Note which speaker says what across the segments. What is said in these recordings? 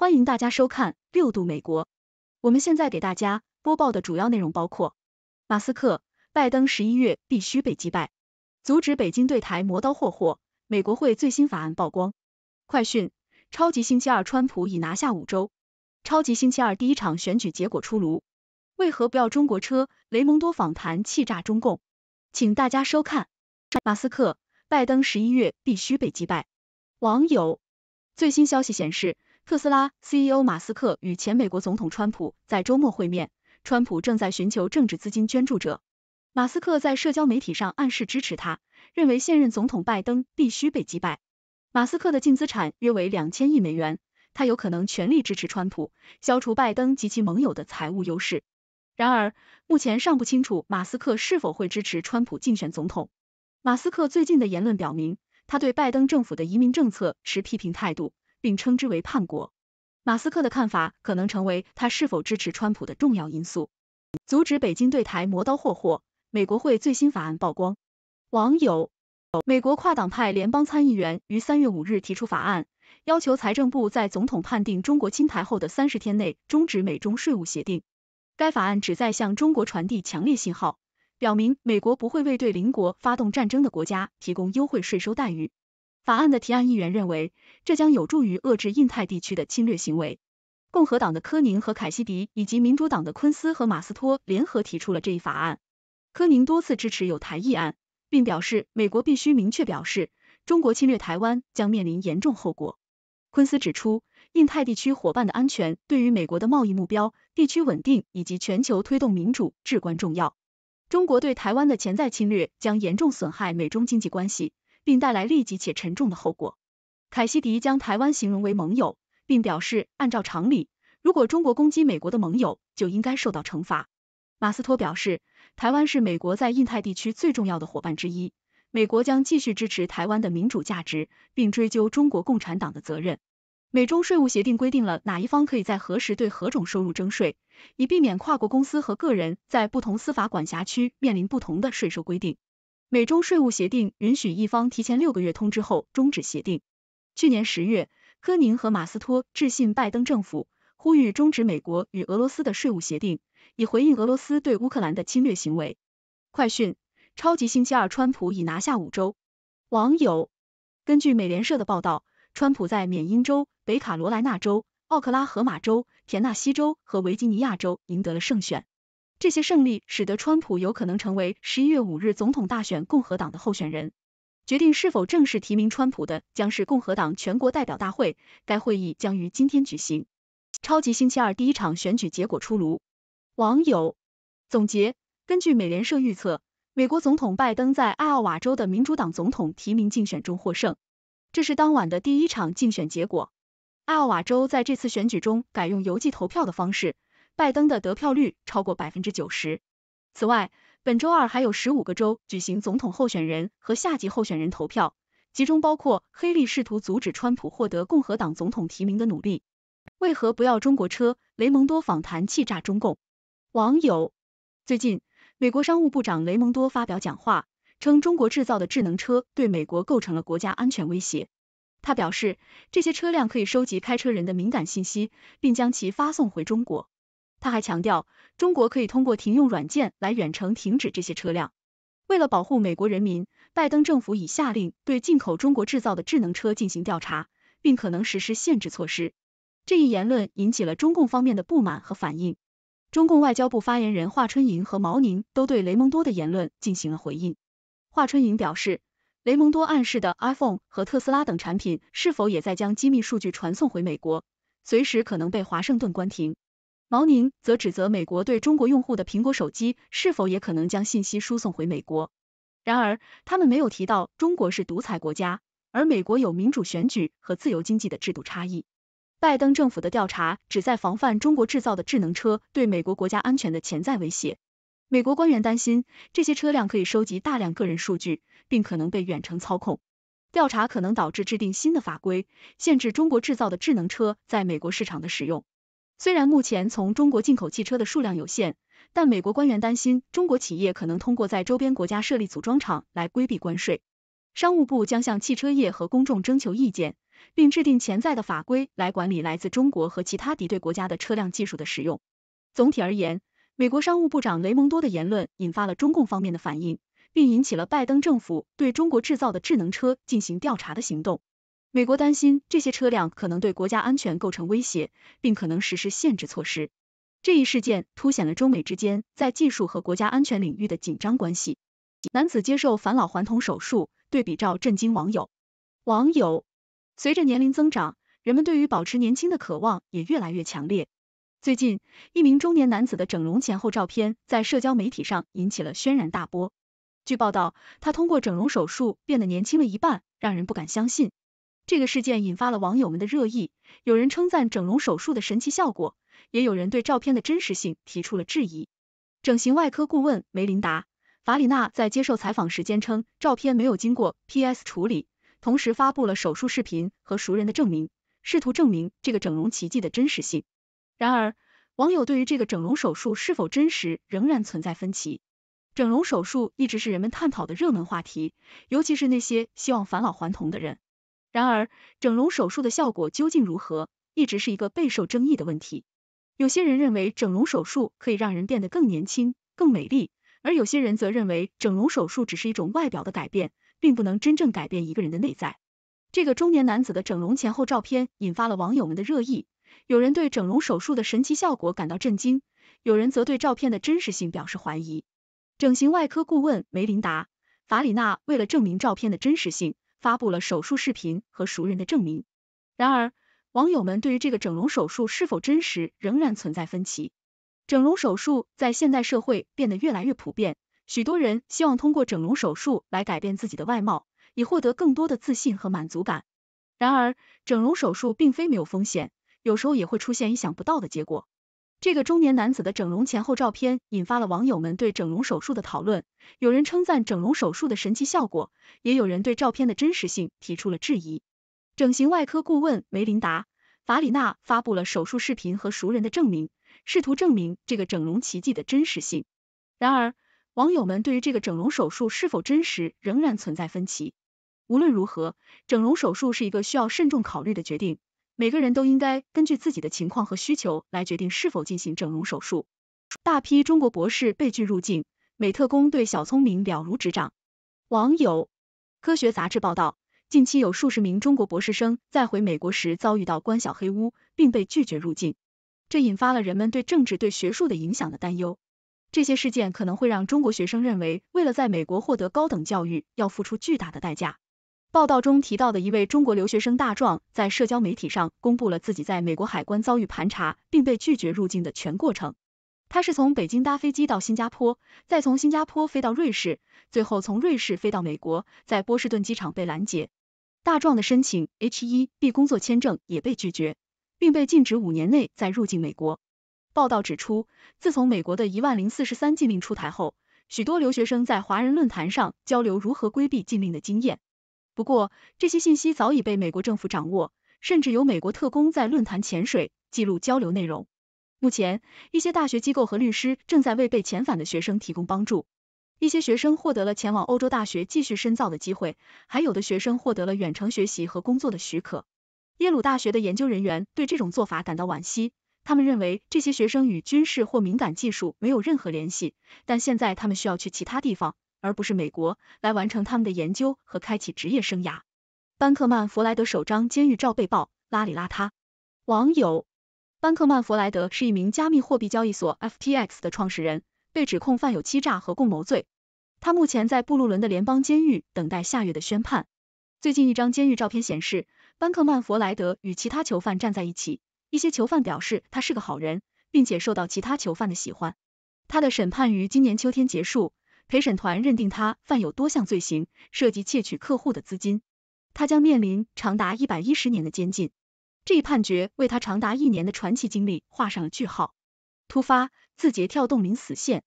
Speaker 1: 欢迎大家收看《六度美国》。我们现在给大家播报的主要内容包括：马斯克、拜登十一月必须被击败，阻止北京对台磨刀霍霍，美国会最新法案曝光。快讯：超级星期二，川普已拿下五州。超级星期二第一场选举结果出炉。为何不要中国车？雷蒙多访谈气炸中共。请大家收看。马斯克、拜登十一月必须被击败。网友：最新消息显示。特斯拉 CEO 马斯克与前美国总统川普在周末会面。川普正在寻求政治资金捐助者，马斯克在社交媒体上暗示支持他，认为现任总统拜登必须被击败。马斯克的净资产约为两千亿美元，他有可能全力支持川普，消除拜登及其盟友的财务优势。然而，目前尚不清楚马斯克是否会支持川普竞选总统。马斯克最近的言论表明，他对拜登政府的移民政策持批评态度。并称之为叛国。马斯克的看法可能成为他是否支持川普的重要因素。阻止北京对台磨刀霍霍，美国会最新法案曝光。网友，美国跨党派联邦参议员于三月五日提出法案，要求财政部在总统判定中国侵台后的三十天内终止美中税务协定。该法案旨在向中国传递强烈信号，表明美国不会为对邻国发动战争的国家提供优惠税收待遇。法案的提案议员认为，这将有助于遏制印太地区的侵略行为。共和党的科宁和凯西迪以及民主党的昆斯和马斯托联合提出了这一法案。科宁多次支持有台议案，并表示美国必须明确表示，中国侵略台湾将面临严重后果。昆斯指出，印太地区伙伴的安全对于美国的贸易目标、地区稳定以及全球推动民主至关重要。中国对台湾的潜在侵略将严重损害美中经济关系。并带来立即且沉重的后果。凯西迪将台湾形容为盟友，并表示，按照常理，如果中国攻击美国的盟友，就应该受到惩罚。马斯托表示，台湾是美国在印太地区最重要的伙伴之一，美国将继续支持台湾的民主价值，并追究中国共产党的责任。美中税务协定规定了哪一方可以在何时对何种收入征税，以避免跨国公司和个人在不同司法管辖区面临不同的税收规定。美中税务协定允许一方提前六个月通知后终止协定。去年十月，科宁和马斯托致信拜登政府，呼吁终止美国与俄罗斯的税务协定，以回应俄罗斯对乌克兰的侵略行为。快讯：超级星期二，川普已拿下五州。网友：根据美联社的报道，川普在缅因州、北卡罗来纳州、奥克拉荷马州、田纳西州和维吉尼亚州赢得了胜选。这些胜利使得川普有可能成为十一月五日总统大选共和党的候选人。决定是否正式提名川普的将是共和党全国代表大会，该会议将于今天举行。超级星期二第一场选举结果出炉，网友总结：根据美联社预测，美国总统拜登在艾奥瓦州的民主党总统提名竞选中获胜，这是当晚的第一场竞选结果。艾奥瓦州在这次选举中改用邮寄投票的方式。拜登的得票率超过百分之九十。此外，本周二还有十五个州举行总统候选人和下级候选人投票，其中包括黑利试图阻止川普获得共和党总统提名的努力。为何不要中国车？雷蒙多访谈气炸中共网友。最近，美国商务部长雷蒙多发表讲话，称中国制造的智能车对美国构成了国家安全威胁。他表示，这些车辆可以收集开车人的敏感信息，并将其发送回中国。他还强调，中国可以通过停用软件来远程停止这些车辆。为了保护美国人民，拜登政府已下令对进口中国制造的智能车进行调查，并可能实施限制措施。这一言论引起了中共方面的不满和反应。中共外交部发言人华春莹和毛宁都对雷蒙多的言论进行了回应。华春莹表示，雷蒙多暗示的 iPhone 和特斯拉等产品是否也在将机密数据传送回美国，随时可能被华盛顿关停。毛宁则指责美国对中国用户的苹果手机是否也可能将信息输送回美国。然而，他们没有提到中国是独裁国家，而美国有民主选举和自由经济的制度差异。拜登政府的调查旨在防范中国制造的智能车对美国国家安全的潜在威胁。美国官员担心这些车辆可以收集大量个人数据，并可能被远程操控。调查可能导致制定新的法规，限制中国制造的智能车在美国市场的使用。虽然目前从中国进口汽车的数量有限，但美国官员担心中国企业可能通过在周边国家设立组装厂来规避关税。商务部将向汽车业和公众征求意见，并制定潜在的法规来管理来自中国和其他敌对国家的车辆技术的使用。总体而言，美国商务部长雷蒙多的言论引发了中共方面的反应，并引起了拜登政府对中国制造的智能车进行调查的行动。美国担心这些车辆可能对国家安全构成威胁，并可能实施限制措施。这一事件凸显了中美之间在技术和国家安全领域的紧张关系。男子接受返老还童手术，对比照震惊网友。网友，随着年龄增长，人们对于保持年轻的渴望也越来越强烈。最近，一名中年男子的整容前后照片在社交媒体上引起了轩然大波。据报道，他通过整容手术变得年轻了一半，让人不敢相信。这个事件引发了网友们的热议，有人称赞整容手术的神奇效果，也有人对照片的真实性提出了质疑。整形外科顾问梅琳达·法里纳在接受采访时间称，照片没有经过 P.S 处理，同时发布了手术视频和熟人的证明，试图证明这个整容奇迹的真实性。然而，网友对于这个整容手术是否真实仍然存在分歧。整容手术一直是人们探讨的热门话题，尤其是那些希望返老还童的人。然而，整容手术的效果究竟如何，一直是一个备受争议的问题。有些人认为整容手术可以让人变得更年轻、更美丽，而有些人则认为整容手术只是一种外表的改变，并不能真正改变一个人的内在。这个中年男子的整容前后照片引发了网友们的热议，有人对整容手术的神奇效果感到震惊，有人则对照片的真实性表示怀疑。整形外科顾问梅琳达·法里纳为了证明照片的真实性。发布了手术视频和熟人的证明，然而网友们对于这个整容手术是否真实仍然存在分歧。整容手术在现代社会变得越来越普遍，许多人希望通过整容手术来改变自己的外貌，以获得更多的自信和满足感。然而，整容手术并非没有风险，有时候也会出现意想不到的结果。这个中年男子的整容前后照片引发了网友们对整容手术的讨论，有人称赞整容手术的神奇效果，也有人对照片的真实性提出了质疑。整形外科顾问梅琳达·法里纳发布了手术视频和熟人的证明，试图证明这个整容奇迹的真实性。然而，网友们对于这个整容手术是否真实仍然存在分歧。无论如何，整容手术是一个需要慎重考虑的决定。每个人都应该根据自己的情况和需求来决定是否进行整容手术。大批中国博士被拒入境，美特工对小聪明了如指掌。网友，科学杂志报道，近期有数十名中国博士生在回美国时遭遇到关小黑屋，并被拒绝入境，这引发了人们对政治对学术的影响的担忧。这些事件可能会让中国学生认为，为了在美国获得高等教育，要付出巨大的代价。报道中提到的一位中国留学生大壮，在社交媒体上公布了自己在美国海关遭遇盘查并被拒绝入境的全过程。他是从北京搭飞机到新加坡，再从新加坡飞到瑞士，最后从瑞士飞到美国，在波士顿机场被拦截。大壮的申请 H-1B 工作签证也被拒绝，并被禁止五年内再入境美国。报道指出，自从美国的一万零四十三禁令出台后，许多留学生在华人论坛上交流如何规避禁令的经验。不过，这些信息早已被美国政府掌握，甚至有美国特工在论坛潜水记录交流内容。目前，一些大学机构和律师正在为被遣返的学生提供帮助，一些学生获得了前往欧洲大学继续深造的机会，还有的学生获得了远程学习和工作的许可。耶鲁大学的研究人员对这种做法感到惋惜，他们认为这些学生与军事或敏感技术没有任何联系，但现在他们需要去其他地方。而不是美国来完成他们的研究和开启职业生涯。班克曼弗莱德首张监狱照被曝邋里邋遢，网友：班克曼弗莱德是一名加密货币交易所 FTX 的创始人，被指控犯有欺诈和共谋罪，他目前在布鲁伦的联邦监狱等待下月的宣判。最近一张监狱照片显示，班克曼弗莱德与其他囚犯站在一起，一些囚犯表示他是个好人，并且受到其他囚犯的喜欢。他的审判于今年秋天结束。陪审团认定他犯有多项罪行，涉及窃取客户的资金，他将面临长达一百一十年的监禁。这一判决为他长达一年的传奇经历画上了句号。突发，字节跳动临死线，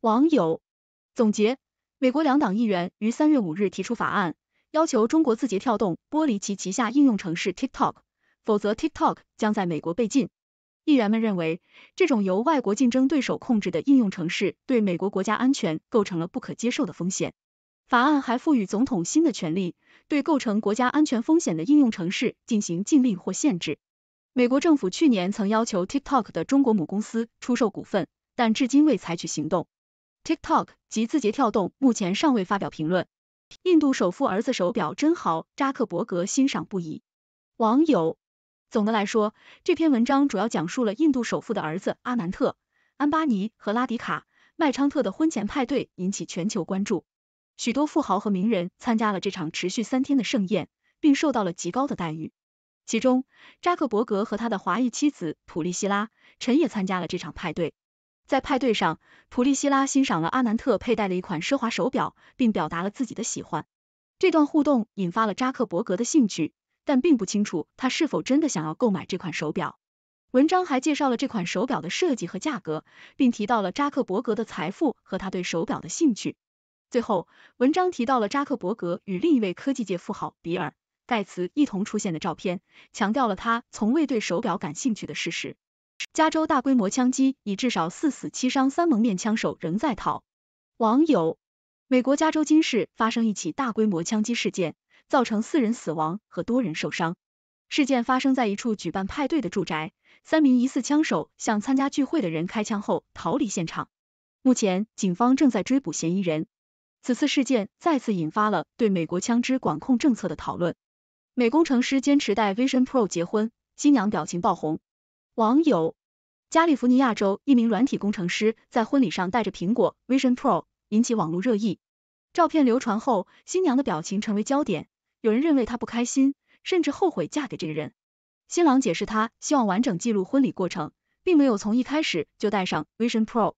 Speaker 1: 网友总结：美国两党议员于三月五日提出法案，要求中国字节跳动剥离其旗下应用城市 TikTok，否则 TikTok 将在美国被禁。议员们认为，这种由外国竞争对手控制的应用城市对美国国家安全构成了不可接受的风险。法案还赋予总统新的权利，对构成国家安全风险的应用城市进行禁令或限制。美国政府去年曾要求 TikTok 的中国母公司出售股份，但至今未采取行动。TikTok 及字节跳动目前尚未发表评论。印度首富儿子手表真好，扎克伯格欣赏不已。网友。总的来说，这篇文章主要讲述了印度首富的儿子阿南特·安巴尼和拉迪卡·麦昌特的婚前派对引起全球关注。许多富豪和名人参加了这场持续三天的盛宴，并受到了极高的待遇。其中，扎克伯格和他的华裔妻子普利希拉·陈也参加了这场派对。在派对上，普利希拉欣赏了阿南特佩戴的一款奢华手表，并表达了自己的喜欢。这段互动引发了扎克伯格的兴趣。但并不清楚他是否真的想要购买这款手表。文章还介绍了这款手表的设计和价格，并提到了扎克伯格的财富和他对手表的兴趣。最后，文章提到了扎克伯格与另一位科技界富豪比尔·盖茨一同出现的照片，强调了他从未对手表感兴趣的事实。加州大规模枪击，以至少四死七伤，三蒙面枪手仍在逃。网友：美国加州金市发生一起大规模枪击事件。造成四人死亡和多人受伤。事件发生在一处举办派对的住宅，三名疑似枪手向参加聚会的人开枪后逃离现场。目前，警方正在追捕嫌疑人。此次事件再次引发了对美国枪支管控政策的讨论。美工程师坚持带 Vision Pro 结婚，新娘表情爆红。网友：加利福尼亚州一名软体工程师在婚礼上戴着苹果 Vision Pro，引起网络热议。照片流传后，新娘的表情成为焦点。有人认为她不开心，甚至后悔嫁给这个人。新郎解释他希望完整记录婚礼过程，并没有从一开始就带上 Vision Pro。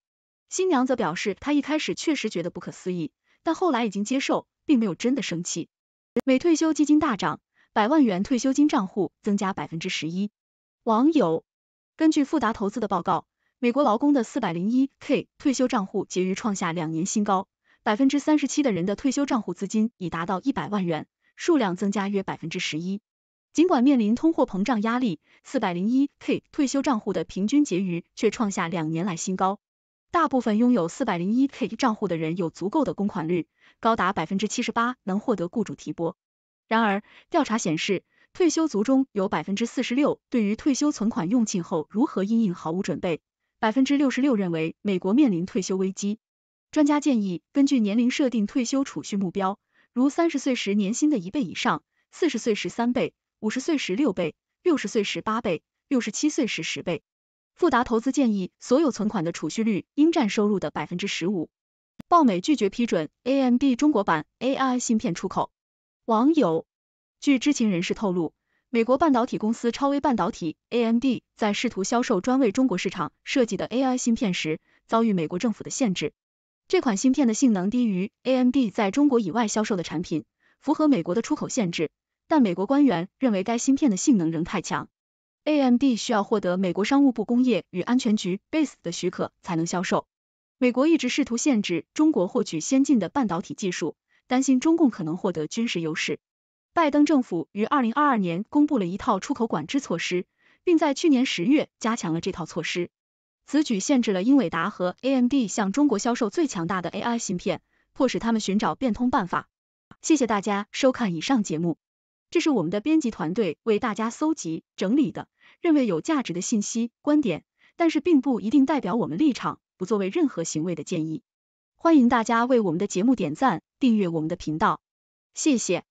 Speaker 1: 新娘则表示她一开始确实觉得不可思议，但后来已经接受，并没有真的生气。美退休基金大涨，百万元退休金账户增加百分之十一。网友根据富达投资的报告，美国劳工的四百零一 K 退休账户结余创下两年新高，百分之三十七的人的退休账户资金已达到一百万元。数量增加约百分之十一，尽管面临通货膨胀压力，四百零一 k 退休账户的平均结余却创下两年来新高。大部分拥有四百零一 k 账户的人有足够的供款率，高达百分之七十八能获得雇主提拨。然而，调查显示，退休族中有百分之四十六对于退休存款用尽后如何应应毫无准备，百分之六十六认为美国面临退休危机。专家建议根据年龄设定退休储蓄目标。如三十岁时年薪的一倍以上，四十岁时三倍，五十岁时六倍，六十岁时八倍，六十七岁时十倍。富达投资建议，所有存款的储蓄率应占收入的百分之十五。报美拒绝批准 a m d 中国版 AI 芯片出口。网友，据知情人士透露，美国半导体公司超威半导体 （AMD） 在试图销售专为中国市场设计的 AI 芯片时，遭遇美国政府的限制。这款芯片的性能低于 AMD 在中国以外销售的产品，符合美国的出口限制。但美国官员认为该芯片的性能仍太强，AMD 需要获得美国商务部工业与安全局 BIS 的许可才能销售。美国一直试图限制中国获取先进的半导体技术，担心中共可能获得军事优势。拜登政府于二零二二年公布了一套出口管制措施，并在去年十月加强了这套措施。此举限制了英伟达和 AMD 向中国销售最强大的 AI 芯片，迫使他们寻找变通办法。谢谢大家收看以上节目，这是我们的编辑团队为大家搜集整理的，认为有价值的信息、观点，但是并不一定代表我们立场，不作为任何行为的建议。欢迎大家为我们的节目点赞、订阅我们的频道，谢谢。